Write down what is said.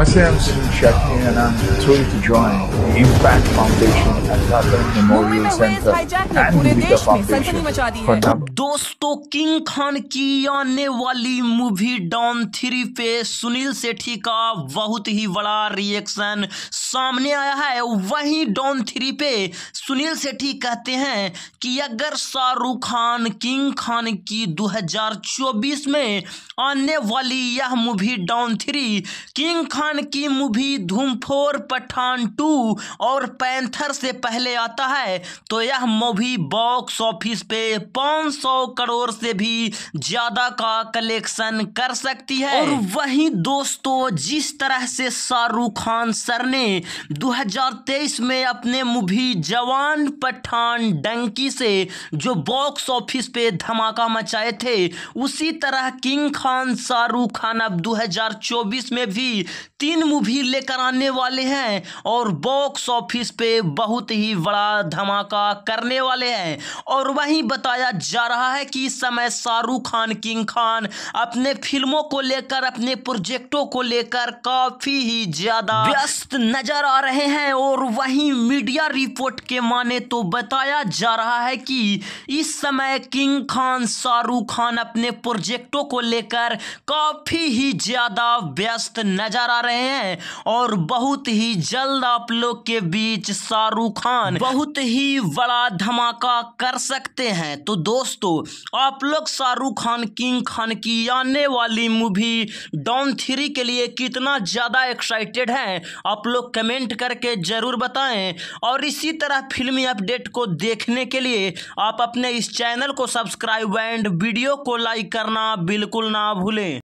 I say I'm Sidney Shakni and I'm thrilled to join the Impact Foundation and Ratan Memorial Center and Deepika Foundation. for now. दोस्तों King Khan की आने वाली movie Don three पे सुनील सेठी का बहुत ही बड़ा reaction सामने आया है वहीं डॉन थ्री पे सुनील सेठी कहते हैं कि अगर शाहरुख खान किंग खान की 2024 में आने वाली यह movie Don three King Khan Pathaan की मूवी धूमफोर पठान टू और पैंथर से पहले आता है तो यह मूवी बॉक्स ऑफिस पे 500 करोड़ से भी ज्यादा का कलेक्शन कर सकती है और वहीं दोस्तों जिस तरह से शाहरुख खान सर ने 2023 में अपने मूवी जवान पठान डंकी से जो बॉक्स ऑफिस पे धमाका मचाए थे उसी तरह किंग खान शाहरुख खान अब 2024 में भी तीन मूवी लेकर आने वाले हैं और बॉक्स ऑफिस पे बहुत ही बड़ा धमाका करने वाले हैं और वहीं बताया जा रहा है कि इस समय शाहरुख खान किंग खान अपने फिल्मों को लेकर अपने प्रोजेक्टों को लेकर काफ़ी ही ज़्यादा व्यस्त नज़र आ रहे हैं और वहीं मीडिया रिपोर्ट के माने तो बताया जा रहा है कि इस समय किंग खान शाहरुख खान अपने प्रोजेक्टों को लेकर काफ़ी ही ज़्यादा व्यस्त नज़र आ रहे रहे हैं और बहुत ही जल्द आप लोग के बीच शाहरुख खान बहुत ही बड़ा धमाका कर सकते हैं तो दोस्तों आप लोग शाहरुख खान किंग खान की आने वाली मूवी डॉन थ्री के लिए कितना ज़्यादा एक्साइटेड हैं आप लोग कमेंट करके ज़रूर बताएं और इसी तरह फिल्मी अपडेट को देखने के लिए आप अपने इस चैनल को सब्सक्राइब एंड वीडियो को लाइक करना बिल्कुल ना भूलें